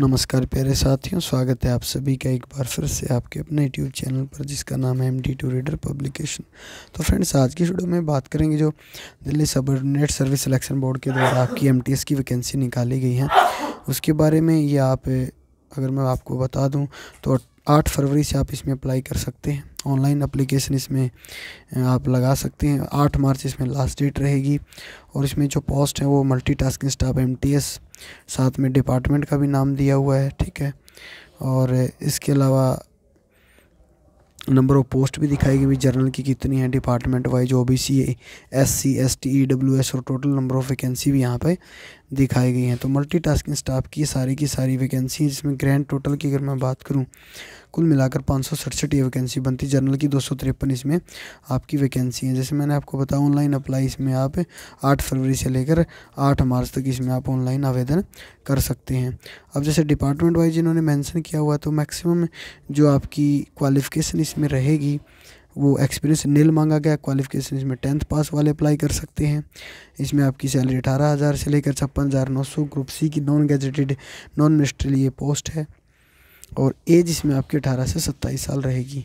नमस्कार प्यारे साथियों स्वागत है आप सभी का एक बार फिर से आपके अपने यूट्यूब चैनल पर जिसका नाम है M D to reader publication तो फ्रेंड्स आज की वीडियो में बात करेंगे जो Delhi subordinate service selection board के द्वारा आपकी एम की वैकेंसी निकाली गई है उसके बारे में ये आप अगर मैं आपको बता दूं तो आठ फरवरी से आप इसमें अप्लाई कर सकते हैं ऑनलाइन अप्लीकेशन इसमें आप लगा सकते हैं आठ मार्च इसमें लास्ट डेट रहेगी और इसमें जो पोस्ट है वो मल्टीटास्किंग स्टाफ एमटीएस साथ में डिपार्टमेंट का भी नाम दिया हुआ है ठीक है और इसके अलावा नंबर ऑफ पोस्ट भी दिखाई गई जर्नल की कितनी है department wise O B C S C S T E W S और टोटल नंबर ऑफ वैकेंसी भी यहाँ पे दिखाई गई हैं तो मल्टीटास्किंग स्टाफ की सारी की सारी वैकेंसी जिसमें ग्रैंड टोटल की अगर मैं बात करूं कुल मिलाकर पाँच सौ सड़सठ ये वैकेंसी बनती जनरल की दो सौ तिरपन इसमें आपकी वैकेंसी है जैसे मैंने आपको बताया ऑनलाइन अप्लाई इसमें आप आठ फरवरी से लेकर आठ मार्च तक इसमें आप ऑनलाइन आवेदन कर सकते हैं अब जैसे डिपार्टमेंट वाइज इन्होंने मैंसन किया हुआ तो मैक्सिमम जो आपकी क्वालिफ़िकेशन इसमें रहेगी वो एक्सपीरियंस नील मांगा गया क्वालिफिकेशन इसमें टेंथ पास वाले अप्लाई कर सकते हैं इसमें आपकी सैलरी अठारह हज़ार से लेकर छप्पन हज़ार नौ सौ ग्रुप सी की नॉन गेजेटेड नॉन मिनिस्ट्रियल ये पोस्ट है और एज इसमें आपकी अठारह से सत्ताईस साल रहेगी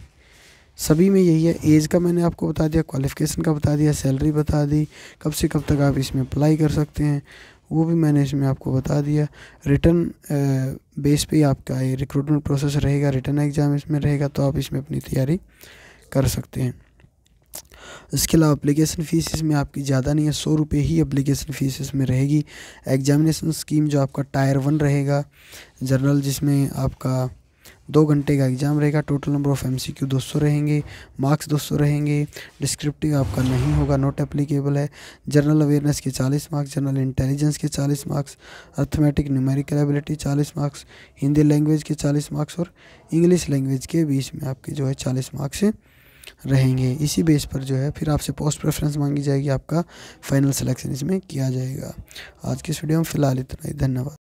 सभी में यही है एज का मैंने आपको बता दिया क्वालिफिकेशन का बता दिया सैलरी बता दी कब से कब तक आप इसमें अप्लाई कर सकते हैं वो भी मैंने इसमें आपको बता दिया रिटर्न बेस पे आपका ये रिक्रूटमेंट प्रोसेस रहेगा रिटर्न एग्ज़ाम इसमें रहेगा तो आप इसमें अपनी तैयारी कर सकते हैं इसके अलावा अप्लीकेशन फ़ीस इसमें आपकी ज़्यादा नहीं है सौ रुपये ही अप्लीकेशन फ़ीस इसमें रहेगी एग्जामिनेशन स्कीम जो आपका टायर वन रहेगा जनरल जिसमें आपका दो घंटे का एग्ज़ाम रहेगा total number of M C Q दो सौ रहेंगे मार्क्स दो सौ रहेंगे डिस्क्रिप्टिव आपका नहीं होगा नॉट एप्लीकेबल है जनरल अवेयरनेस के चालीस मार्क्स जनरल इंटेलिजेंस के चालीस मार्क्स अर्थमेटिक न्यूमेरिकल एबिलिटी चालीस मार्क्स हिंदी लैंग्वेज के चालीस मार्क्स और इंग्लिश लैंग्वेज के बीच में आपके जो है चालीस मार्क्स रहेंगे इसी बेस पर जो है फिर आपसे पोस्ट प्रेफरेंस मांगी जाएगी आपका फाइनल सिलेक्शन इसमें किया जाएगा आज की इस वीडियो में फ़िलहाल इतना ही धन्यवाद